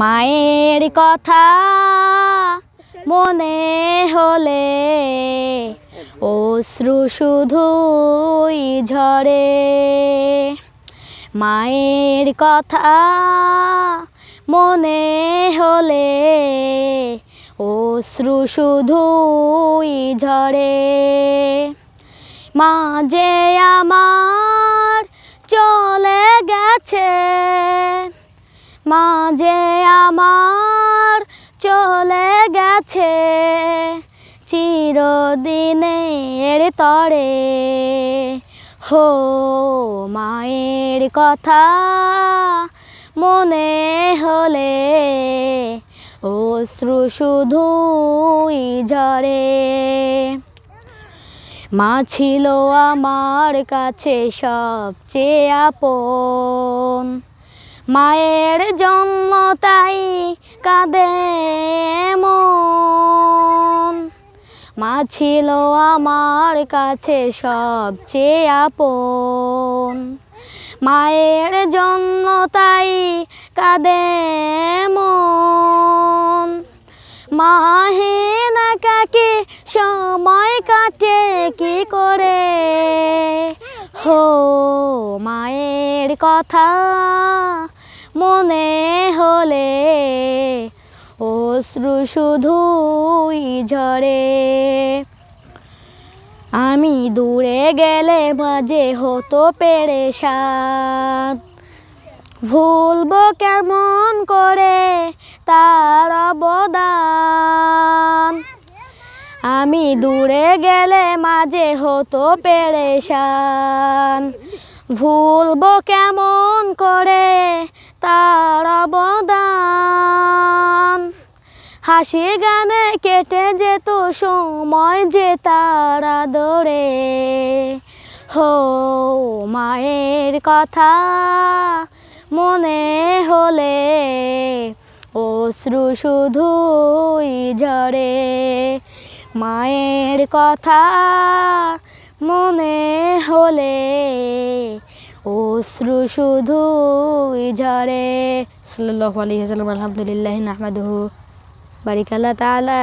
মায়ের কথা মনে হলে অশ্রু শুধুই ঝরে মায়ের কথা মনে হলে অশ্রু শুধুই ঝরে মা যে আমার চলে গেছে মাঝে আমার চলে গেছে চিরদিনের তরে হো মায়ের কথা মনে হলে অশ্রু শুধুই ঝরে মা ছিল আমার কাছে সবচেয়ে আপন মায়ের জন্ম তাই কাঁদে মন মা ছিল আমার কাছে সবচেয়ে আপন মায়ের জন্ম তাই কাঁদে মন মাহে না কাকে সময় কাটে কি করে হো মা মনের কথা মনে হলে অশ্রু শুধুই ঝরে আমি দূরে গেলে মাঝে হতো সাত ভুলব কেমন করে তার অবদান আমি দূরে গেলে মাঝে হতো পেরেশান ভুলব কেমন করে তার অবদান হাসি গানে কেটে যেত সময় যে তারা দরে হো মায়ের কথা মনে হলে অশ্রু শুধুই ঝরে মায়ের কথা মনে হলে অশ্রু শুধু ঝরে সাল্লাহ আলহামদুলিল্লাহ আহমাদহু বারিকাল্লা তালা